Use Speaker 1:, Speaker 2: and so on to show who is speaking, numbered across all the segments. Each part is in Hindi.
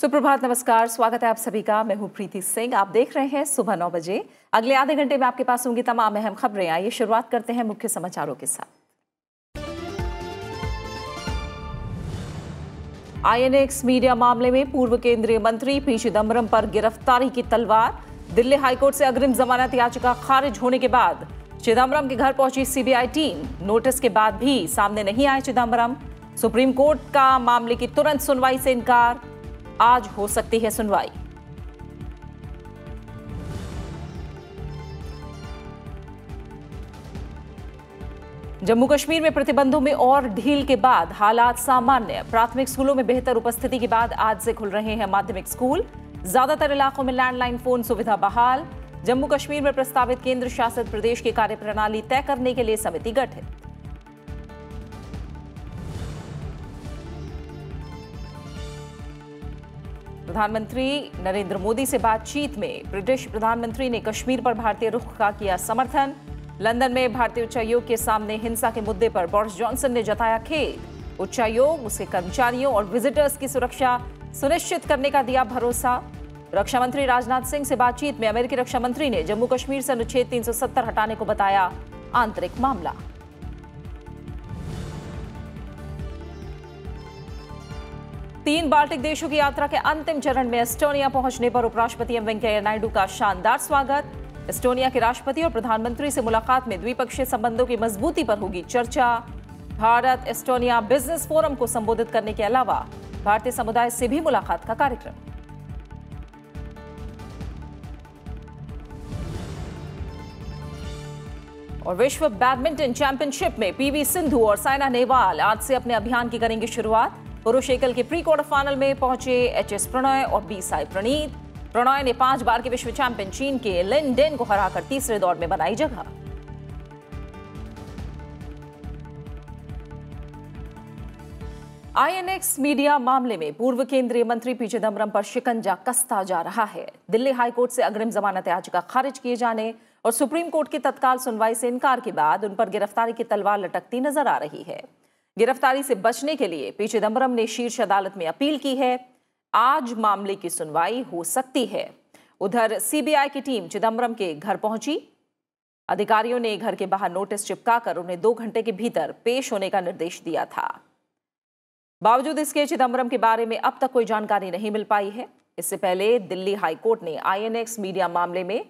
Speaker 1: सुप्रभात नमस्कार स्वागत है आप सभी का मैं हूं प्रीति सिंह आप देख रहे हैं सुबह नौ बजे अगले आधे घंटे में आपके पास होंगी तमाम अहम खबरें आइए शुरुआत करते हैं मुख्य समाचारों के साथ आईएनएक्स मीडिया मामले में पूर्व केंद्रीय मंत्री पी चिदम्बरम पर गिरफ्तारी की तलवार दिल्ली हाईकोर्ट से अग्रिम जमानत याचिका खारिज होने के बाद चिदम्बरम के घर पहुंची सीबीआई टीम नोटिस के बाद भी सामने नहीं आए चिदम्बरम सुप्रीम कोर्ट का मामले की तुरंत सुनवाई से इनकार आज हो सकती है सुनवाई जम्मू कश्मीर में प्रतिबंधों में और ढील के बाद हालात सामान्य प्राथमिक स्कूलों में बेहतर उपस्थिति के बाद आज से खुल रहे हैं माध्यमिक स्कूल ज्यादातर इलाकों में लैंडलाइन फोन सुविधा बहाल जम्मू कश्मीर में प्रस्तावित केंद्र शासित प्रदेश की कार्यप्रणाली तय करने के लिए समिति गठित प्रधानमंत्री नरेंद्र मोदी से बातचीत में ब्रिटिश प्रधानमंत्री ने कश्मीर पर भारतीय रुख का किया समर्थन लंदन में भारतीय उच्चायोग के सामने हिंसा के मुद्दे पर बोरिस जॉनसन ने जताया खेद उच्चायोग उसके कर्मचारियों और विजिटर्स की सुरक्षा सुनिश्चित करने का दिया भरोसा रक्षा मंत्री राजनाथ सिंह से बातचीत में अमेरिकी रक्षा मंत्री ने जम्मू कश्मीर से अनुच्छेद 370 हटाने को बताया आंतरिक मामला तीन बाल्टिक देशों की यात्रा के अंतिम चरण में एस्टोनिया पहुंचने पर उपराष्ट्रपति एम वेंकैया नायडू का शानदार स्वागत एस्टोनिया के राष्ट्रपति और प्रधानमंत्री से मुलाकात में द्विपक्षीय संबंधों की मजबूती पर होगी चर्चा भारत एस्टोनिया बिजनेस फोरम को संबोधित करने के अलावा भारतीय समुदाय से भी मुलाकात का कार्यक्रम और विश्व बैडमिंटन चैंपियनशिप में पीवी सिंधु और साइना नेहवाल आज से अपने अभियान की करेंगे शुरुआत पुरुष एकल के प्री क्वार्टर फाइनल में पहुंचे एच एस प्रणय और बी साई प्रणीत प्रणय ने पांच बार के विश्व चैंपियन चीन के लिन डेन को हराकर तीसरे दौर में बनाई जगह आईएनएक्स मीडिया मामले में पूर्व केंद्रीय मंत्री पी चिदम्बरम पर शिकंजा कसता जा रहा है दिल्ली हाईकोर्ट से अग्रिम जमानत याचिका खारिज किए जाने और सुप्रीम कोर्ट की तत्काल सुनवाई से इनकार के बाद उन पर गिरफ्तारी की तलवार लटकती नजर आ रही है गिरफ्तारी से बचने के लिए पी चिदम्बरम ने शीर्ष अदालत में अपील की है आज मामले की सुनवाई हो सकती है उधर सीबीआई की टीम चिदम्बरम के घर पहुंची अधिकारियों ने घर के बाहर नोटिस चिपकाकर उन्हें दो घंटे के भीतर पेश होने का निर्देश दिया था बावजूद इसके चिदम्बरम के बारे में अब तक कोई जानकारी नहीं मिल पाई है इससे पहले दिल्ली हाईकोर्ट ने आईएनएक्स मीडिया मामले में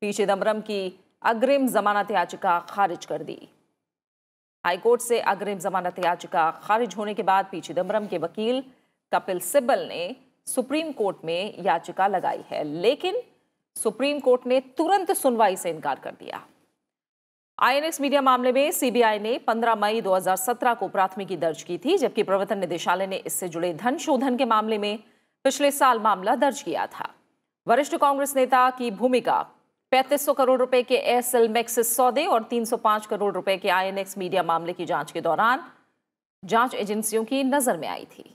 Speaker 1: पी चिदम्बरम की अग्रिम जमानत याचिका खारिज कर दी हाईकोर्ट से अग्रिम जमानत याचिका खारिज होने के बाद पी चिदम्बरम के वकील कपिल सिब्बल ने सुप्रीम कोर्ट में याचिका लगाई है लेकिन सुप्रीम कोर्ट ने तुरंत सुनवाई से इनकार कर दिया आईएनएक्स मीडिया मामले में सीबीआई ने 15 मई 2017 को प्राथमिकी दर्ज की थी जबकि प्रवर्तन निदेशालय ने इससे जुड़े धन शोधन के मामले में पिछले साल मामला दर्ज किया था वरिष्ठ कांग्रेस नेता की भूमिका 3500 करोड़ रुपए के एयरसेल मैक्सिस सौदे और
Speaker 2: 305 करोड़ रुपए के आईएनएक्स मीडिया मामले की जांच के दौरान जांच एजेंसियों की नजर में आई थी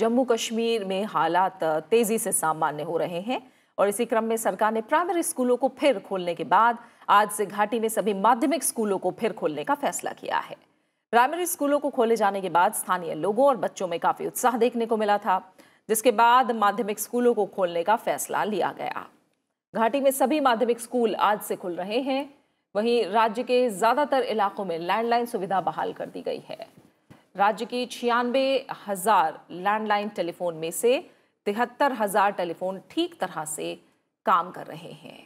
Speaker 2: जम्मू कश्मीर में हालात तेजी से सामान्य हो रहे हैं और इसी क्रम
Speaker 1: में सरकार ने प्राइमरी स्कूलों को फिर खोलने के बाद आज से घाटी में सभी माध्यमिक स्कूलों को फिर खोलने का फैसला किया है प्राइमरी स्कूलों को खोले जाने के बाद स्थानीय लोगों और बच्चों में काफी उत्साह देखने को मिला था जिसके बाद माध्यमिक स्कूलों को खोलने का फैसला लिया गया घाटी में सभी माध्यमिक स्कूल आज से खुल रहे हैं वहीं राज्य के ज़्यादातर इलाकों में लैंडलाइन सुविधा बहाल कर दी गई है राज्य की छियानवे हज़ार लैंडलाइन टेलीफोन में से तिहत्तर हज़ार टेलीफोन ठीक तरह से काम कर रहे हैं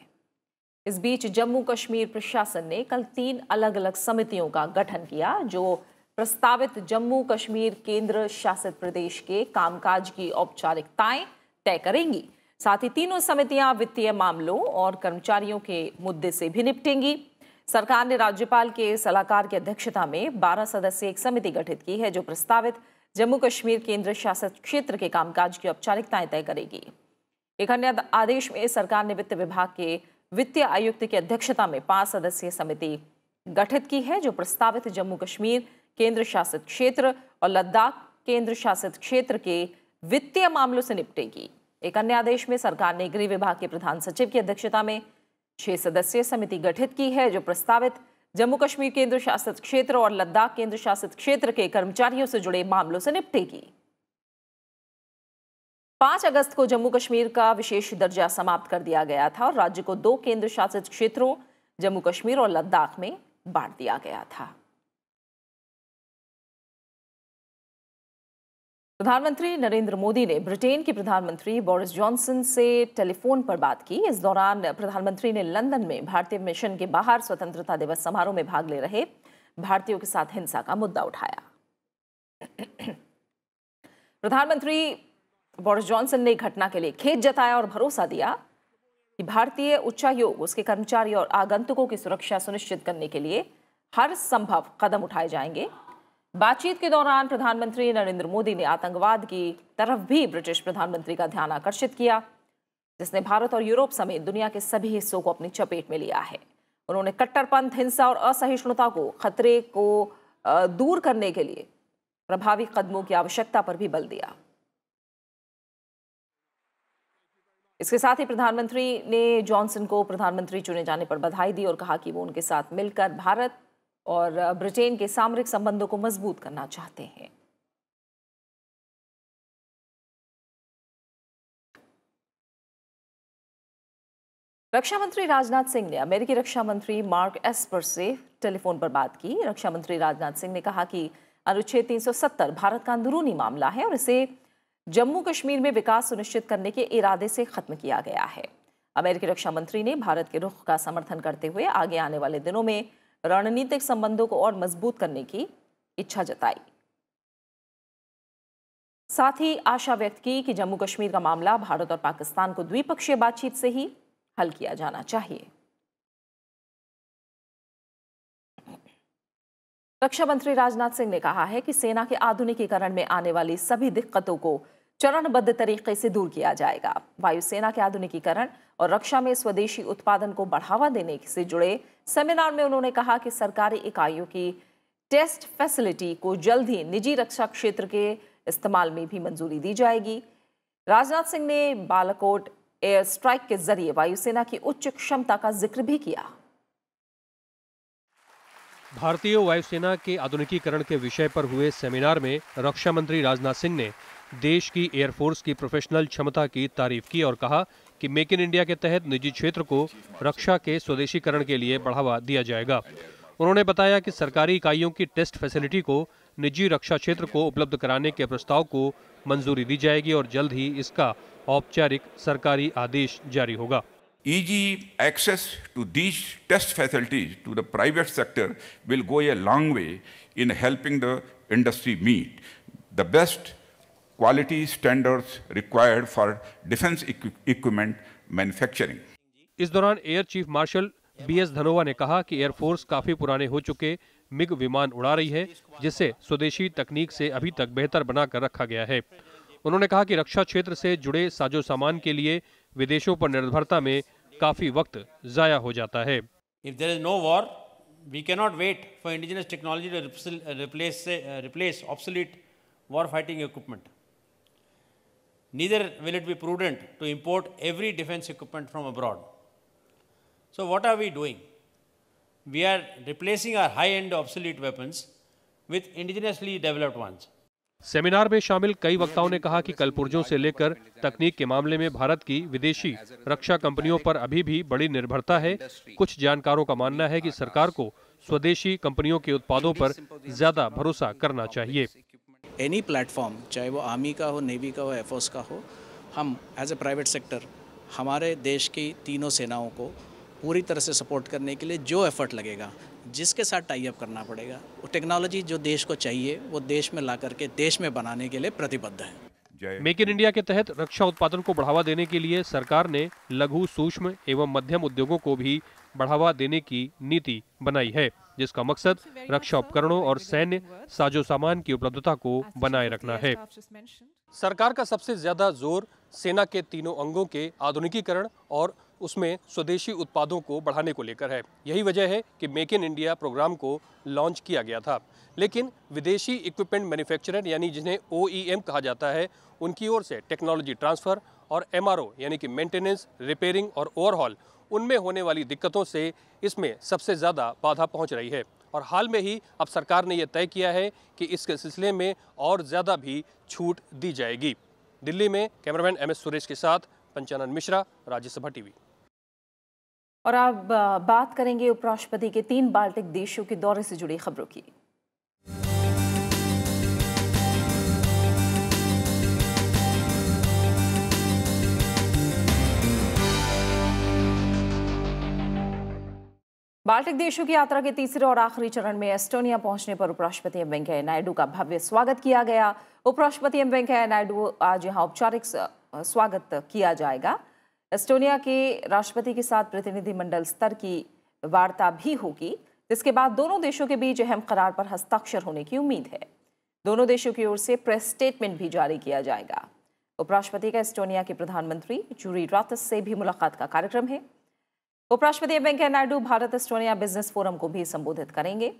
Speaker 1: इस बीच जम्मू कश्मीर प्रशासन ने कल तीन अलग अलग समितियों का गठन किया जो प्रस्तावित जम्मू कश्मीर केंद्र शासित प्रदेश के कामकाज की औपचारिकताएं तय करेंगी साथ ही तीनों समितियां वित्तीय मामलों और कर्मचारियों के मुद्दे से भी निपटेंगी सरकार ने राज्यपाल के सलाहकार की अध्यक्षता में 12 सदस्य एक समिति गठित की है जो प्रस्तावित जम्मू कश्मीर केंद्र शासित क्षेत्र के कामकाज की औपचारिकताएं तय करेगी एक अन्य आदेश में सरकार ने वित्त विभाग के वित्तीय आयुक्त की अध्यक्षता में पांच सदस्यीय समिति गठित की है जो प्रस्तावित जम्मू कश्मीर केंद्र शासित क्षेत्र और लद्दाख केंद्र शासित क्षेत्र के वित्तीय मामलों से निपटेगी एक अन्य आदेश में सरकार ने गृह विभाग के प्रधान सचिव की अध्यक्षता में छह सदस्यीय समिति गठित की है जो प्रस्तावित जम्मू कश्मीर केंद्र शासित क्षेत्र और लद्दाख केंद्र शासित क्षेत्र के कर्मचारियों से जुड़े मामलों से निपटेगी पांच अगस्त को जम्मू कश्मीर का विशेष दर्जा समाप्त कर दिया
Speaker 2: गया था और राज्य को दो केंद्र शासित क्षेत्रों जम्मू कश्मीर और लद्दाख में बांट दिया गया था प्रधानमंत्री नरेंद्र मोदी ने ब्रिटेन के प्रधानमंत्री बोरिस जॉनसन से टेलीफोन पर बात
Speaker 1: की इस दौरान प्रधानमंत्री ने लंदन में भारतीय मिशन के बाहर स्वतंत्रता दिवस समारोह में भाग ले रहे भारतीयों के साथ हिंसा का मुद्दा उठाया प्रधानमंत्री बोरिस जॉनसन ने घटना के लिए खेद जताया और भरोसा दिया कि भारतीय उच्चायोग उसके कर्मचारी और आगंतुकों की सुरक्षा सुनिश्चित करने के लिए हर संभव कदम उठाए जाएंगे बातचीत के दौरान प्रधानमंत्री नरेंद्र मोदी ने आतंकवाद की तरफ भी ब्रिटिश प्रधानमंत्री का ध्यान आकर्षित किया जिसने भारत और यूरोप समेत दुनिया के सभी हिस्सों को अपनी चपेट में लिया है उन्होंने कट्टरपंथ हिंसा और असहिष्णुता को खतरे को दूर करने के लिए प्रभावी कदमों की आवश्यकता पर भी बल दिया इसके साथ ही प्रधानमंत्री ने जॉनसन को प्रधानमंत्री चुने जाने पर बधाई दी और कहा कि वो उनके साथ मिलकर भारत
Speaker 2: और ब्रिटेन के सामरिक संबंधों को मजबूत करना चाहते हैं रक्षा मंत्री राजनाथ सिंह ने अमेरिकी रक्षा मंत्री मार्क एस्पर से टेलीफोन पर
Speaker 1: बात की रक्षा मंत्री राजनाथ सिंह ने कहा कि अनुच्छेद 370 भारत का अंदरूनी मामला है और इसे जम्मू कश्मीर में विकास सुनिश्चित करने के इरादे से खत्म किया गया है अमेरिकी रक्षा मंत्री ने भारत के रुख का समर्थन करते हुए आगे आने वाले दिनों में रणनीतिक संबंधों को और मजबूत करने की इच्छा जताई साथ ही आशा व्यक्त की कि जम्मू कश्मीर का मामला भारत और पाकिस्तान को द्विपक्षीय बातचीत से ही
Speaker 2: हल किया जाना चाहिए रक्षा मंत्री राजनाथ सिंह ने कहा है कि सेना के आधुनिकीकरण में आने वाली सभी
Speaker 1: दिक्कतों को चरणबद्ध तरीके से दूर किया जाएगा वायुसेना के आधुनिकीकरण और रक्षा में स्वदेशी उत्पादन को बढ़ावा देने से जुड़े सेमिनार में उन्होंने कहा कि सरकारी इकाइयों की टेस्ट फैसिलिटी को जल्द ही निजी रक्षा क्षेत्र के इस्तेमाल में भी मंजूरी दी जाएगी राजनाथ सिंह ने बालाकोट एयर स्ट्राइक के जरिए वायुसेना की उच्च क्षमता का जिक्र भी किया
Speaker 3: भारतीय वायुसेना के आधुनिकीकरण के विषय पर हुए सेमिनार में रक्षा मंत्री राजनाथ सिंह ने देश की एयरफोर्स की प्रोफेशनल क्षमता की तारीफ की और कहा कि मेक इन इंडिया के तहत निजी क्षेत्र को रक्षा के स्वदेशीकरण के लिए बढ़ावा दिया जाएगा उन्होंने बताया कि सरकारी इकाइयों की टेस्ट फैसिलिटी को निजी रक्षा क्षेत्र को उपलब्ध कराने के प्रस्ताव को मंजूरी दी जाएगी और जल्द ही इसका औपचारिक सरकारी आदेश जारी होगा
Speaker 4: easy access to these test facilities to the private sector will go a long way in helping the industry meet the best quality standards required for defense equipment manufacturing.
Speaker 3: इस दौरान air chief marshal B S Dhanoa ने कहा कि एयरफोर्स काफी पुराने हो चुके मिग विमान उड़ा रही है जिसे स्वदेशी तकनीक से अभी तक बेहतर बनाकर रखा गया है उन्होंने कहा कि रक्षा क्षेत्र से जुड़े साजो सामान के लिए विदेशों पर निर्भरता में काफी वक्त जाया हो जाता है if there is no war we cannot wait for indigenous technology to replace replace obsolete war fighting equipment neither will it be prudent to import every defense equipment from abroad. So, what are we doing? We are replacing our high end obsolete weapons with indigenously developed ones. Seminar में शामिल कई वक्ताओं ने कहा कि कलपुर्जों से लेकर तकनीक के मामले में भारत की विदेशी रक्षा कंपनियों पर अभी भी बड़ी निर्भरता है कुछ जानकारों का मानना है कि सरकार को स्वदेशी कंपनियों के उत्पादों पर ज्यादा भरोसा करना चाहिए
Speaker 5: एनी प्लेटफॉर्म चाहे वो आर्मी का हो नेवी का हो एयरफोर्स का हो हम एज ए प्राइवेट सेक्टर हमारे देश की तीनों सेनाओं को पूरी तरह से सपोर्ट करने के लिए जो एफर्ट लगेगा जिसके साथ टाई अप करना पड़ेगा वो टेक्नोलॉजी जो देश को चाहिए वो देश में ला करके देश में बनाने के लिए प्रतिबद्ध
Speaker 3: है मेक इन इंडिया के तहत रक्षा उत्पादन को बढ़ावा देने के लिए सरकार ने लघु सूक्ष्म एवं मध्यम उद्योगों को भी बढ़ावा देने की नीति बनाई है जिसका मकसद रक्षा उपकरणों और सैन्य साजो सामान की उपलब्धता को बनाए रखना है सरकार का सबसे ज्यादा जोर सेना के तीनों अंगों के आधुनिकीकरण और उसमें स्वदेशी उत्पादों को बढ़ाने को लेकर है यही वजह है कि मेक इन इंडिया प्रोग्राम को लॉन्च किया गया था लेकिन विदेशी इक्विपमेंट मैन्युफैक्चरर यानी जिन्हें ओ e कहा जाता है उनकी ओर से टेक्नोलॉजी ट्रांसफ़र और एम यानी कि मेंटेनेंस रिपेयरिंग और ओवरहॉल उनमें होने वाली दिक्कतों से इसमें सबसे ज़्यादा बाधा पहुँच रही है और हाल में ही अब सरकार ने यह तय किया है कि इसके सिलसिले में और ज़्यादा भी छूट दी जाएगी दिल्ली में कैमरामैन एम एस सुरेश के साथ पंचानंद मिश्रा राज्यसभा टीवी
Speaker 1: और अब बात करेंगे उपराष्ट्रपति के तीन बाल्टिक देशों के दौरे से जुड़ी खबरों की बाल्टिक देशों की यात्रा के तीसरे और आखिरी चरण में एस्टोनिया पहुंचने पर उपराष्ट्रपति एम वेंकैया नायडू का भव्य स्वागत किया गया उपराष्ट्रपति एम वेंकैया नायडू आज यहां औपचारिक स्वागत किया जाएगा एस्टोनिया के राष्ट्रपति के साथ प्रतिनिधिमंडल स्तर की वार्ता भी होगी जिसके बाद दोनों देशों के बीच अहम करार पर हस्ताक्षर होने की उम्मीद है दोनों देशों की ओर से प्रेस स्टेटमेंट भी जारी किया जाएगा उपराष्ट्रपति का एस्टोनिया के प्रधानमंत्री जूरी रातस से भी मुलाकात का कार्यक्रम है उपराष्ट्रपति Venkaiah Naidu Bharat Estonia business forum को भी संबोधित करेंगे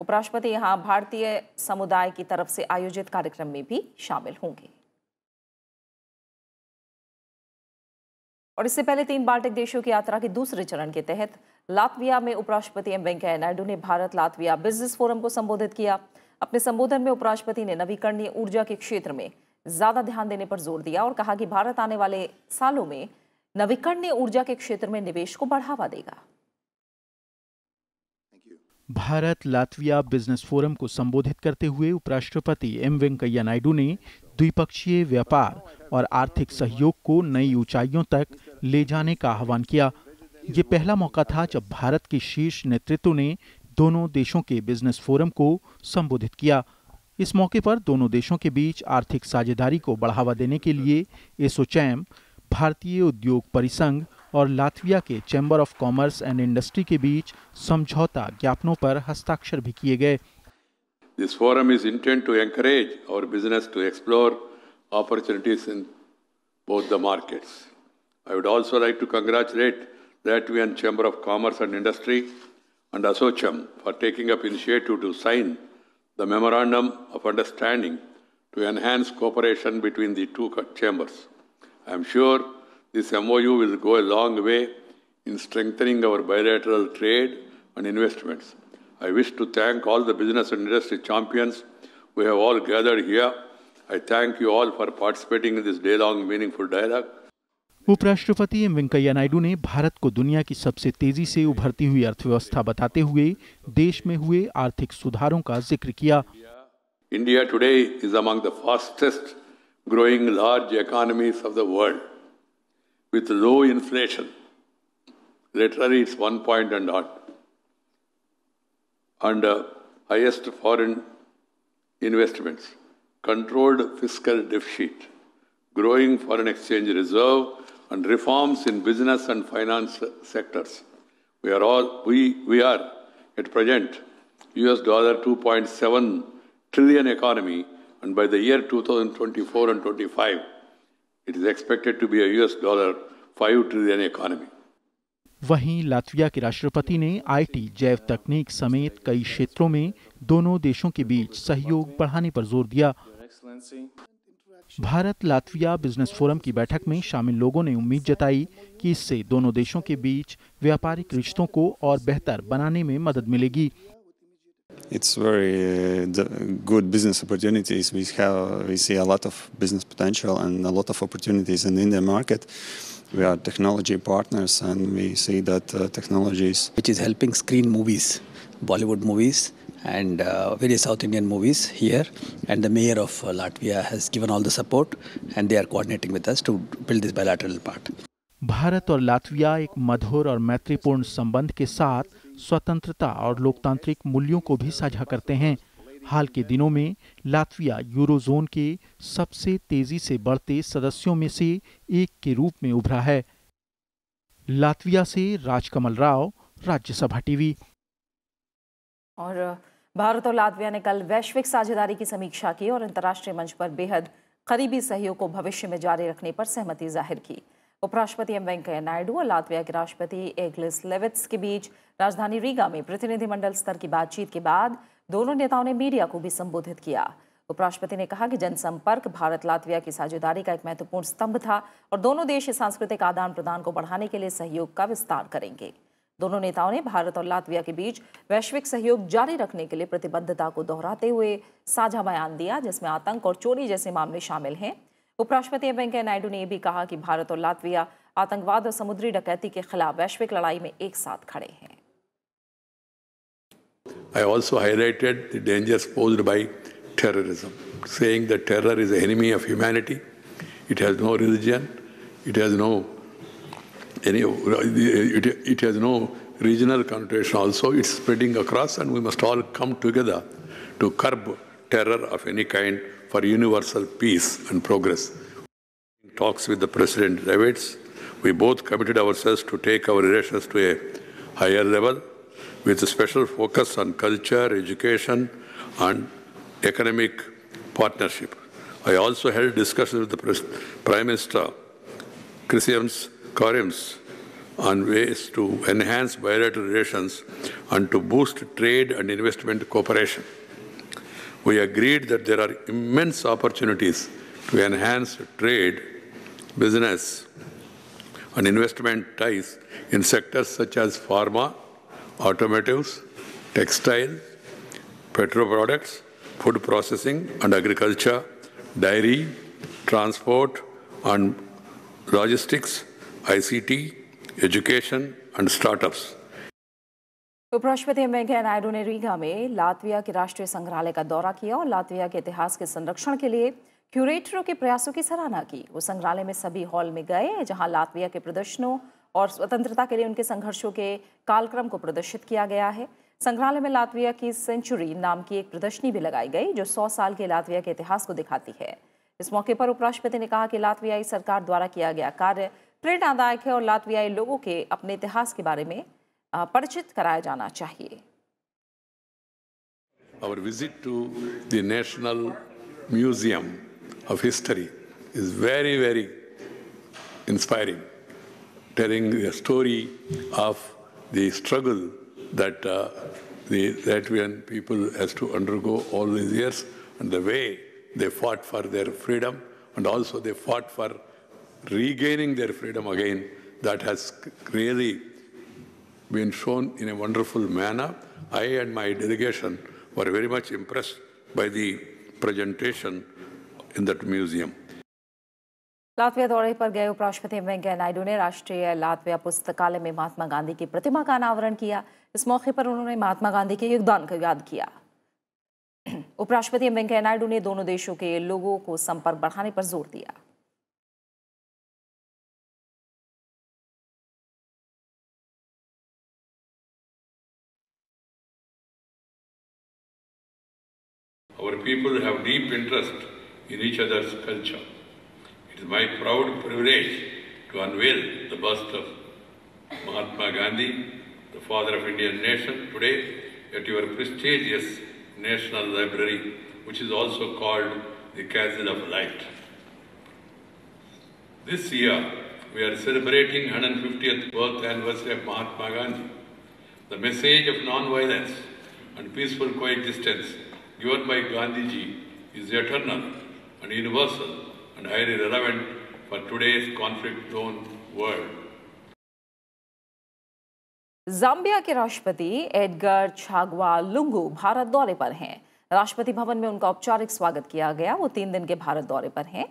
Speaker 2: उपराष्ट्रपति यहाँ भारतीय समुदाय की तरफ से आयोजित कार्यक्रम में भी शामिल होंगे और इससे पहले तीन बाल्टिक देशों की यात्रा के दूसरे चरण के तहत लातविया में उपराष्ट्रपति एम वेंकैया नायडू ने
Speaker 1: भारत लातविया बिजनेस फोरम को संबोधित किया अपने संबोधन में उपराष्ट्रपति ने नवीकरणीय ऊर्जा के क्षेत्र में ज़्यादा ध्यान देने पर जोर दिया और कहा कि भारत आने वाले सालों में नवीकरणीय ऊर्जा के क्षेत्र में निवेश को बढ़ावा देगा
Speaker 5: भारत लातविया बिजनेस फोरम को संबोधित करते हुए उपराष्ट्रपति एम वेंकैया नायडू ने द्विपक्षीय व्यापार और आर्थिक सहयोग को नई ऊंचाइयों तक ले जाने का आह्वान किया ये पहला मौका था जब भारत के शीर्ष नेतृत्व ने दोनों देशों के बिजनेस फोरम को संबोधित किया इस मौके पर दोनों देशों के बीच आर्थिक साझेदारी को बढ़ावा देने के लिए एसोचैम भारतीय उद्योग परिसंघ और लातविया के chamber of commerce and industry के बीच समझौता ज्ञापनों पर हस्ताक्षर भी किए गए
Speaker 4: This forum is intended to encourage our business to explore opportunities in both the markets. I would also like to congratulate the Latvian Chamber of Commerce and Industry and ASOCHAM for taking up initiative to sign the Memorandum of Understanding to enhance cooperation between the two chambers. I am sure this MOU will go a long way in strengthening our bilateral trade and investments. I wish to thank all the business and industry champions we have all gathered here. I thank you all for participating in this day-long meaningful dialogue.
Speaker 5: उपराष्ट्रपति एम वेंकैया नायडू ने भारत को दुनिया की सबसे तेजी से उभरती हुई अर्थव्यवस्था बताते हुए देश में हुए आर्थिक सुधारों का जिक्र किया
Speaker 4: India today is among the fastest growing large economy of the world with low inflation literally it's one point and not and highest foreign foreign controlled physical fiscal growing foreign exchange reserve and reforms in business and finance sectors. We are all we we are at present US dollar 2.7 trillion economy and by the year 2024 and 25 it is expected to be a US dollar 5 trillion economy.
Speaker 5: वहीं लातविया के राष्ट्रपति ने आईटी, जैव तकनीक समेत कई क्षेत्रों में दोनों देशों के बीच सहयोग बढ़ाने पर जोर दिया भारत लातविया बिजनेस फोरम की बैठक में शामिल लोगों ने उम्मीद जताई कि इससे दोनों देशों के बीच व्यापारिक रिश्तों को और बेहतर बनाने में मदद मिलेगी
Speaker 1: It's very uh, good business opportunities. We have we see a lot of business potential and a lot of opportunities in the Indian market. We are technology
Speaker 3: partners, and we see that uh, technologies. It is helping screen movies, Bollywood movies, and uh, various South Indian movies here. And the mayor of uh, Latvia has given all the support, and they are coordinating with us to build this bilateral part.
Speaker 5: Bharat और लातविया एक मधुर और मैत्रीपूर्ण संबंध के साथ स्वतंत्रता और लोकतांत्रिक मूल्यों को भी साझा करते हैं हाल के दिनों में लातविया यूरोजोन के सबसे तेजी से बढ़ते सदस्यों में से एक के रूप में उभरा है लातविया से राजकमल राव राज्यसभा टीवी
Speaker 1: और भारत और लातविया ने कल वैश्विक साझेदारी की समीक्षा की और अंतर्राष्ट्रीय मंच पर बेहद करीबी सहयोग को भविष्य में जारी रखने पर सहमति जाहिर की उपराष्ट्रपति एम वेंकैया नायडू और लातविया के राष्ट्रपति एग्लिस लेविट्स के बीच राजधानी रीगा में प्रतिनिधिमंडल स्तर की बातचीत के बाद दोनों नेताओं ने मीडिया को भी संबोधित किया उपराष्ट्रपति ने कहा कि जनसंपर्क भारत लातविया की साझेदारी का एक महत्वपूर्ण स्तंभ था और दोनों देश सांस्कृतिक आदान प्रदान को बढ़ाने के लिए सहयोग का विस्तार करेंगे दोनों नेताओं ने भारत और लातविया के बीच वैश्विक सहयोग जारी रखने के लिए प्रतिबद्धता को दोहराते हुए साझा बयान दिया जिसमें आतंक और चोरी जैसे मामले शामिल हैं उपराष्ट्रपति एम वेंकैया नायडू ने यह भी कहा कि भारत और लातविया आतंकवाद और समुद्री डकैती के खिलाफ वैश्विक लड़ाई में एक साथ खड़े हैं
Speaker 4: I also highlighted the dangers posed by terrorism, saying that terror is an enemy of humanity. It has no religion, it has no any, it, it has no regional connotation also. It's spreading across and we must all come together to curb terror of any kind for universal peace and progress. In talks with the President Levitz, we both committed ourselves to take our relations to a higher level with a special focus on culture, education, and economic partnership. I also held discussions with the Prime Minister Christians Karims on ways to enhance bilateral relations and to boost trade and investment cooperation. We agreed that there are immense opportunities to enhance trade, business, and investment ties in sectors such as pharma, automotives, textile, petro products, food processing and agriculture, dairy, transport and logistics, ICT, education and startups.
Speaker 1: उपराष्ट्रपति एम वेंकैया नायडू ने रीगा में लातविया के राष्ट्रीय संग्रहालय का दौरा किया और लातविया के इतिहास के संरक्षण के लिए क्यूरेटरों के प्रयासों की सराहना की वो संग्रहालय में सभी हॉल में गए जहां लातविया के प्रदर्शनों और स्वतंत्रता के लिए उनके संघर्षों के कालक्रम को प्रदर्शित किया गया है संग्रहालय में लातविया की सेंचुरी नाम की एक प्रदर्शनी भी लगाई गई जो सौ साल के लातविया के इतिहास को दिखाती है इस मौके पर उपराष्ट्रपति ने कहा कि लातविया सरकार द्वारा किया गया कार्य प्रेरणादायक है और लातवियाई लोगों के अपने इतिहास के बारे में परिचित कराया जाना चाहिए
Speaker 4: Our visit to the National Museum of History is very, very inspiring, telling the story of the struggle that uh, the Latvian people has to undergo all these years and the way they fought for their freedom and also they fought for regaining their freedom again. That has really been shown in a wonderful manner. I and my delegation were very much impressed by the presentation in that museum.
Speaker 1: Latvia दौरे पर गए उपराष्ट्रपति वेंकैया नायडू ने राष्ट्रीय लातविया पुस्तकालय में महात्मा गांधी की प्रतिमा का अनावरण किया इस मौके पर उन्होंने महात्मा गांधी के योगदान
Speaker 2: को याद किया उपराष्ट्रपति एम वेंकैया नायडू ने दोनों देशों के लोगों को संपर्क बढ़ाने पर जोर दिया Our people have deep interest in each
Speaker 4: other's culture. It is my proud privilege to unveil the bust of Mahatma Gandhi, the father of Indian nation, today at your prestigious National Library, which is also called the Castle of Light. This year, we are celebrating 150th birth anniversary of Mahatma Gandhi. The message of non-violence and peaceful coexistence given by Gandhiji is eternal and universal and highly relevant for today's conflict-prone world.
Speaker 1: Zambia के राष्ट्रपति एडगर छागवा लुंगू भारत दौरे पर हैं राष्ट्रपति भवन में उनका औपचारिक स्वागत किया गया वो तीन दिन के भारत दौरे पर हैं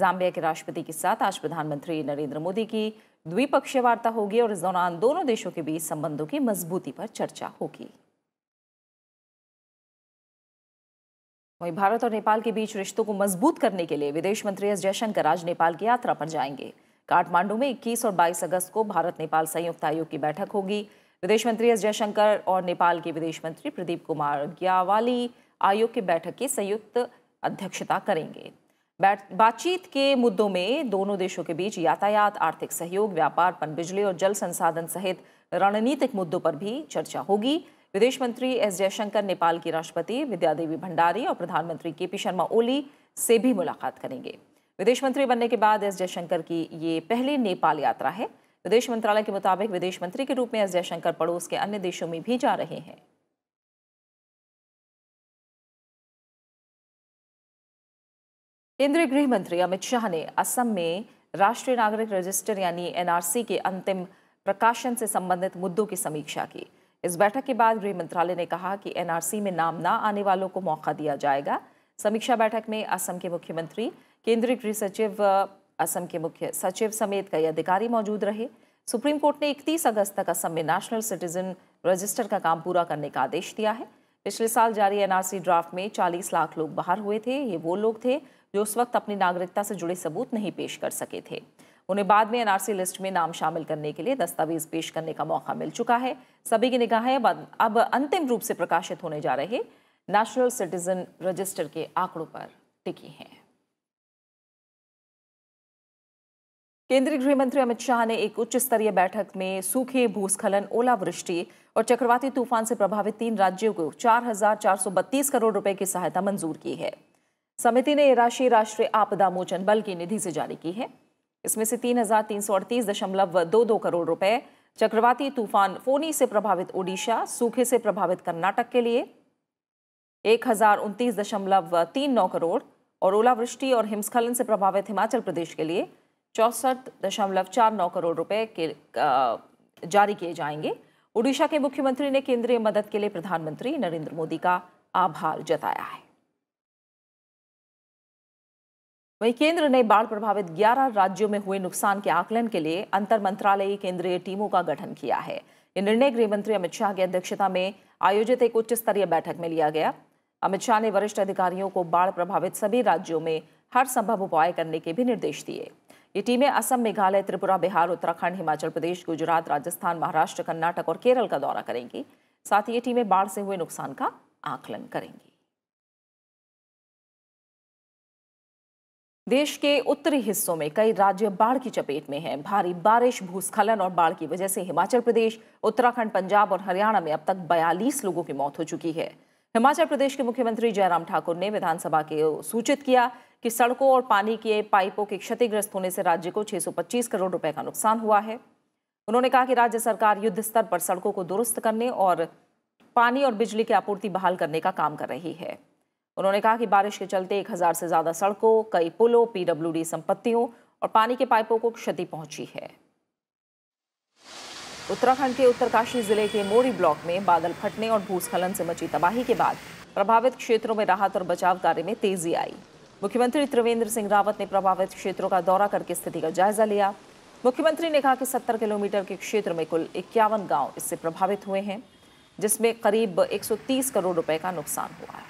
Speaker 1: जाम्बिया के राष्ट्रपति के साथ आज प्रधानमंत्री नरेंद्र मोदी की द्विपक्षीय वार्ता
Speaker 2: होगी और इस दौरान दोनों देशों के बीच संबंधों की मजबूती पर चर्चा होगी वहीं भारत और नेपाल के बीच रिश्तों को मजबूत करने के
Speaker 1: लिए विदेश मंत्री एस जयशंकर आज नेपाल की यात्रा पर जाएंगे काठमांडू में 21 और 22 अगस्त को भारत नेपाल संयुक्त आयोग की बैठक होगी विदेश मंत्री एस जयशंकर और नेपाल के विदेश मंत्री प्रदीप कुमार ग्यावाली आयोग की बैठक की संयुक्त अध्यक्षता करेंगे बातचीत के मुद्दों में दोनों देशों के बीच यातायात आर्थिक सहयोग व्यापार पनबिजली और जल संसाधन सहित रणनीतिक मुद्दों पर भी चर्चा होगी विदेश मंत्री एस जयशंकर नेपाल की राष्ट्रपति विद्या देवी भंडारी और प्रधानमंत्री के पी शर्मा ओली से भी मुलाकात करेंगे विदेश मंत्री बनने के बाद एस जयशंकर की ये पहली नेपाल यात्रा है विदेश
Speaker 2: मंत्रालय के मुताबिक विदेश मंत्री के रूप में एस जयशंकर पड़ोस के अन्य देशों में भी जा रहे हैं केंद्रीय गृह मंत्री अमित शाह ने असम में राष्ट्रीय नागरिक रजिस्टर यानी एनआरसी के अंतिम
Speaker 1: प्रकाशन से संबंधित मुद्दों की समीक्षा की इस बैठक के बाद गृह मंत्रालय ने कहा कि एनआरसी में नाम ना आने वालों को मौका दिया जाएगा समीक्षा बैठक में असम के मुख्यमंत्री केंद्रीय गृह सचिव असम के मुख्य सचिव समेत कई अधिकारी मौजूद रहे सुप्रीम कोर्ट ने 31 अगस्त तक असम में नेशनल सिटीजन रजिस्टर का काम पूरा करने का आदेश दिया है पिछले साल जारी एनआरसी ड्राफ्ट में 40 लाख लोग बाहर हुए थे ये वो लोग थे जो उस वक्त अपनी नागरिकता से जुड़े सबूत नहीं पेश कर सके थे उन्हें बाद में एनआरसी लिस्ट में नाम शामिल करने के लिए दस्तावेज पेश करने का मौका मिल चुका है सभी की निगाहें अब अंतिम रूप से प्रकाशित
Speaker 2: होने जा रहे नेशनल सिटीजन रजिस्टर के आंकड़ों पर टिकी हैं केंद्रीय गृह मंत्री अमित शाह ने एक उच्च स्तरीय
Speaker 1: बैठक में सूखे भूस्खलन ओलावृष्टि और चक्रवाती तूफान से प्रभावित तीन राज्यों को 4,432 करोड़ रुपए की सहायता मंजूर की है समिति ने यह राशि राष्ट्रीय आपदा मोचन बल की निधि से जारी की है इसमें से तीन हजार तीन सौ अड़तीस दशमलव दो दो करोड़ रुपए चक्रवाती तूफान फोनी से प्रभावित ओडिशा सूखे से प्रभावित कर्नाटक के लिए एक हजार उनतीस दशमलव तीन नौ करोड़ और ओलावृष्टि और हिमस्खलन से प्रभावित हिमाचल प्रदेश के लिए चौसठ दशमलव चार नौ करोड़ रुपए के जारी किए जाएंगे ओडिशा के मुख्यमंत्री ने केंद्रीय मदद के लिए प्रधानमंत्री नरेंद्र मोदी का आभार जताया है वहीं केंद्र ने बाढ़ प्रभावित 11 राज्यों में हुए नुकसान के आकलन के लिए अंतर मंत्रालयी केंद्रीय टीमों का गठन किया है ये निर्णय गृह मंत्री अमित शाह की अध्यक्षता में आयोजित एक उच्च स्तरीय बैठक में लिया गया अमित शाह ने वरिष्ठ अधिकारियों को बाढ़ प्रभावित सभी राज्यों में हर संभव उपाय करने के भी निर्देश दिए ये टीमें असम मेघालय त्रिपुरा बिहार उत्तराखंड हिमाचल प्रदेश
Speaker 2: गुजरात राजस्थान महाराष्ट्र कर्नाटक और केरल का दौरा करेंगी साथ ही ये टीमें बाढ़ से हुए नुकसान का आकलन करेंगी देश के उत्तरी हिस्सों में कई राज्य बाढ़ की चपेट में हैं। भारी बारिश भूस्खलन और
Speaker 1: बाढ़ की वजह से हिमाचल प्रदेश उत्तराखंड पंजाब और हरियाणा में अब तक 42 लोगों की मौत हो चुकी है हिमाचल प्रदेश के मुख्यमंत्री जयराम ठाकुर ने विधानसभा के सूचित किया कि सड़कों और पानी के पाइपों के क्षतिग्रस्त होने से राज्य को 625 करोड़ रुपए का नुकसान हुआ है उन्होंने कहा कि राज्य सरकार युद्ध स्तर पर सड़कों को दुरुस्त करने और पानी और बिजली की आपूर्ति बहाल करने का काम कर रही है उन्होंने कहा कि बारिश के चलते एक हज़ार से ज़्यादा सड़कों कई पुलों पीडब्ल्यू संपत्तियों और पानी के पाइपों को क्षति पहुंची है उत्तराखंड के उत्तरकाशी जिले के मोरी ब्लॉक में बादल फटने और भूस्खलन से मची तबाही के बाद प्रभावित क्षेत्रों में राहत और बचाव कार्य में तेजी आई मुख्यमंत्री त्रिवेंद्र सिंह रावत ने प्रभावित क्षेत्रों का दौरा करके स्थिति का जायजा लिया मुख्यमंत्री ने कहा कि 70 किलोमीटर के क्षेत्र में कुल इक्यावन गांव इससे प्रभावित हुए हैं जिसमें करीब 130 करोड़ रुपए का नुकसान हुआ है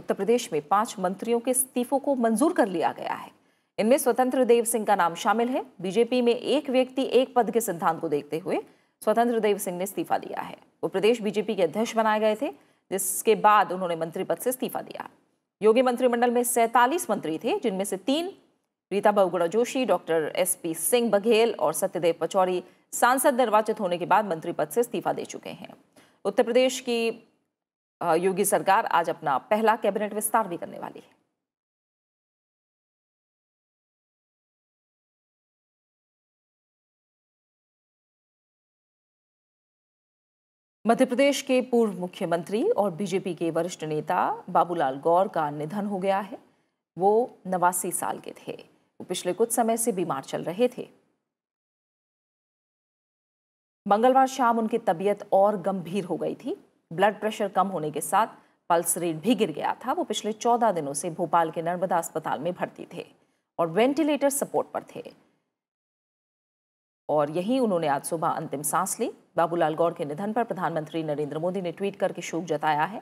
Speaker 1: उत्तर प्रदेश में पांच मंत्रियों के इस्तीफों को मंजूर कर लिया गया है इनमें स्वतंत्र देव सिंह का नाम शामिल है बीजेपी में एक व्यक्ति एक पद के सिद्धांत को देखते हुए स्वतंत्र देव सिंह ने इस्तीफा दिया है वो प्रदेश बीजेपी के अध्यक्ष बनाए गए थे जिसके बाद उन्होंने मंत्री पद से इस्तीफा दिया योगी मंत्रिमंडल में सैंतालीस मंत्री थे जिनमें से तीन Rita Bahuguna Joshi doctor S P Singh Baghel और सत्यदेव पचौरी सांसद निर्वाचित होने के बाद मंत्री पद
Speaker 2: से इस्तीफा दे चुके हैं उत्तर प्रदेश की योगी सरकार आज अपना पहला कैबिनेट विस्तार भी करने वाली है मध्य प्रदेश के पूर्व मुख्यमंत्री और बीजेपी के वरिष्ठ नेता
Speaker 1: बाबूलाल गौर का निधन हो गया है वो नवासी साल के थे वो पिछले कुछ समय
Speaker 2: से बीमार चल रहे थे मंगलवार शाम उनकी तबीयत और गंभीर हो गई थी ब्लड प्रेशर कम होने के साथ पल्स रेट भी गिर गया
Speaker 1: था वो पिछले चौदह दिनों से भोपाल के नर्मदा अस्पताल में भर्ती थे और वेंटिलेटर सपोर्ट पर थे और यही उन्होंने आज सुबह अंतिम सांस ली बाबूलाल गौड़ के निधन पर प्रधानमंत्री नरेंद्र मोदी ने ट्वीट करके शोक जताया है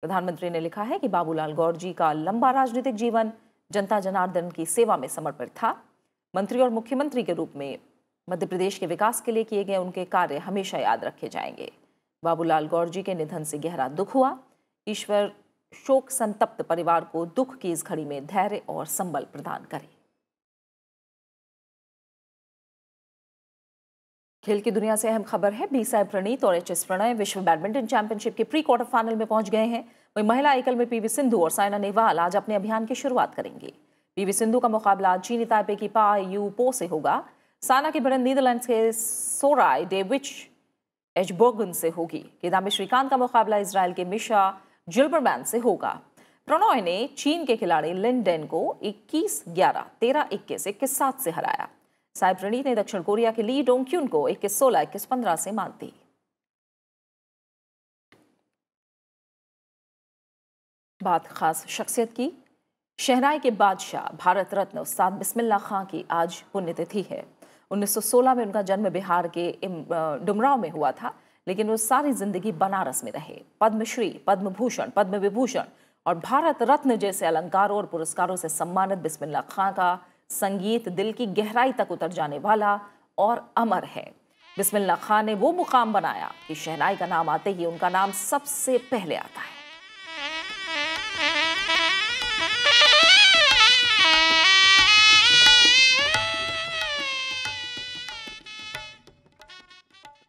Speaker 1: प्रधानमंत्री ने लिखा है कि बाबूलाल गौड़ जी का लंबा राजनीतिक जीवन जनता जनार्दन की सेवा में समर्पित था मंत्री और मुख्यमंत्री के रूप में मध्य प्रदेश के विकास के लिए किए गए उनके कार्य हमेशा याद रखे जाएंगे बाबूलाल गौर जी के निधन से गहरा दुख हुआ ईश्वर
Speaker 2: शोक संतप्त परिवार को दुख की इस घड़ी में धैर्य और संबल प्रदान करे खेल की दुनिया से अहम खबर है बी साई प्रणीत और एच एस प्रणय विश्व बैडमिंटन चैंपियनशिप के प्री क्वार्टर फाइनल में पहुंच गए हैं वहीं महिला एकल में
Speaker 1: पीवी सिंधु और साइना नेहवाल आज अपने अभियान की शुरुआत करेंगे पीवी सिंधु का मुकाबला चीनी ताइपे की पा यू पो से होगा साइना की भिड़ंत नीदरलैंड के सोराय डेविच एजबोगन से होगी किदाम्बी श्रीकांत का मुकाबला इसराइल के मिशा जिल्बरमैन से होगा प्रणॉय ने चीन के खिलाड़ी लिनडेन को 21 ग्यारह तेरह इक्कीस इक्कीस
Speaker 2: सात से हराया साई प्रणीत ने दक्षिण कोरिया के ली डोंक्यून को इक्कीस सोलह इक्कीस पंद्रह से मात दी बात खास शख्सियत की शहनाई के बादशाह भारत रत्न उस्ताद बिस्मिल्ला खां
Speaker 1: की आज पुण्यतिथि है 1916 में उनका जन्म बिहार के डुमराव में हुआ था लेकिन वो सारी जिंदगी बनारस में रहे पद्मश्री पद्म भूषण पद्म विभूषण और भारत रत्न जैसे अलंकारों और पुरस्कारों से सम्मानित बिस्मिल्ला खां का संगीत दिल की गहराई तक उतर जाने वाला और अमर है बिस्मिल्ला खां ने वो मुकाम बनाया कि शहनाई का नाम आते ही उनका नाम सबसे पहले आता है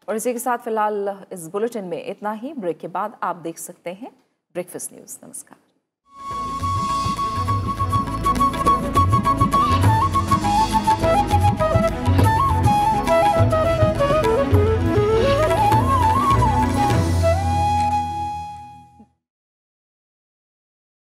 Speaker 1: और इसी के साथ फिलहाल इस बुलेटिन में इतना ही ब्रेक के बाद आप देख सकते हैं ब्रेकफास्ट न्यूज़ नमस्कार